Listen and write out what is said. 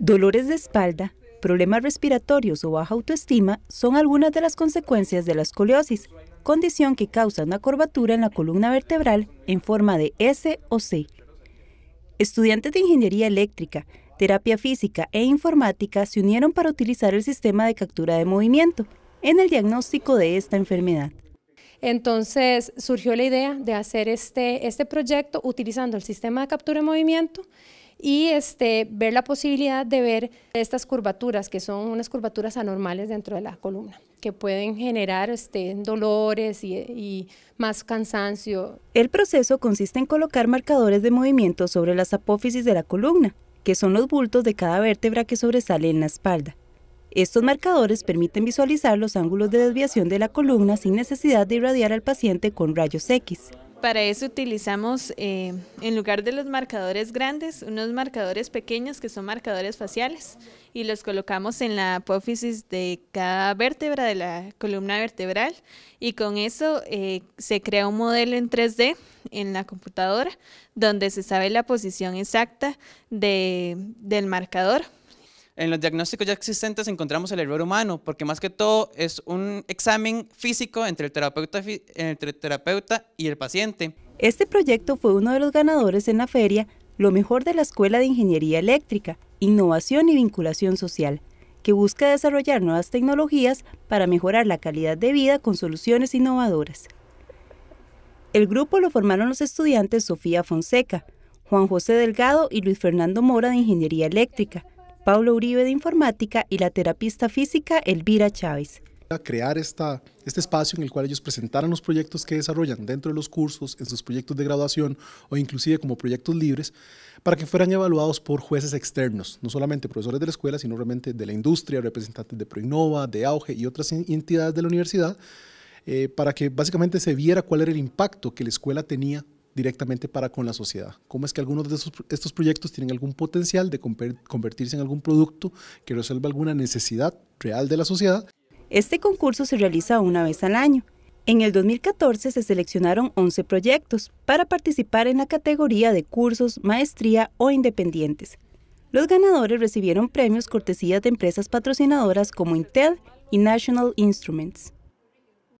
Dolores de espalda, problemas respiratorios o baja autoestima son algunas de las consecuencias de la escoliosis, condición que causa una curvatura en la columna vertebral en forma de S o C. Estudiantes de ingeniería eléctrica, terapia física e informática se unieron para utilizar el sistema de captura de movimiento en el diagnóstico de esta enfermedad. Entonces surgió la idea de hacer este, este proyecto utilizando el sistema de captura de movimiento y este, ver la posibilidad de ver estas curvaturas, que son unas curvaturas anormales dentro de la columna, que pueden generar este, dolores y más cansancio. El proceso consiste en colocar marcadores de movimiento sobre las apófisis de la columna, que son los bultos de cada vértebra que sobresale en la espalda. Estos marcadores permiten visualizar los ángulos de desviación de la columna sin necesidad de irradiar al paciente con rayos X. Para eso utilizamos, eh, en lugar de los marcadores grandes, unos marcadores pequeños que son marcadores faciales y los colocamos en la apófisis de cada vértebra de la columna vertebral y con eso eh, se crea un modelo en 3D en la computadora donde se sabe la posición exacta del marcador en los diagnósticos ya existentes encontramos el error humano, porque más que todo es un examen físico entre el terapeuta, y el paciente. Este proyecto fue uno de los ganadores en la feria Lo mejor de la Escuela de Ingeniería Eléctrica, Innovación y Vinculación Social, que busca desarrollar nuevas tecnologías para mejorar la calidad de vida con soluciones innovadoras. El grupo lo formaron los estudiantes Sofía Fonseca, Juan José Delgado y Luis Fernando Mora de Ingeniería Eléctrica, Pablo Uribe de Informática y la terapista física Elvira Chávez. crear este espacio en el cual ellos presentaran los proyectos que desarrollan dentro de los cursos, en sus proyectos de graduación o inclusive como proyectos libres, para que fueran evaluados por jueces externos, no solamente profesores de la escuela, sino realmente de la industria, representantes de Proinova, de Auge y otras entidades de la universidad, eh, para que básicamente se viera cuál era el impacto que la escuela tenía directamente para con la sociedad. ¿Cómo es que algunos de estos proyectos tienen algún potencial de convertirse en algún producto que resuelva alguna necesidad real de la sociedad? Este concurso se realiza una vez al año. En el 2014 se seleccionaron 11 proyectos para participar en la categoría de cursos, maestría o independientes. Los ganadores recibieron premios cortesías de empresas patrocinadoras como Intel y National Instruments.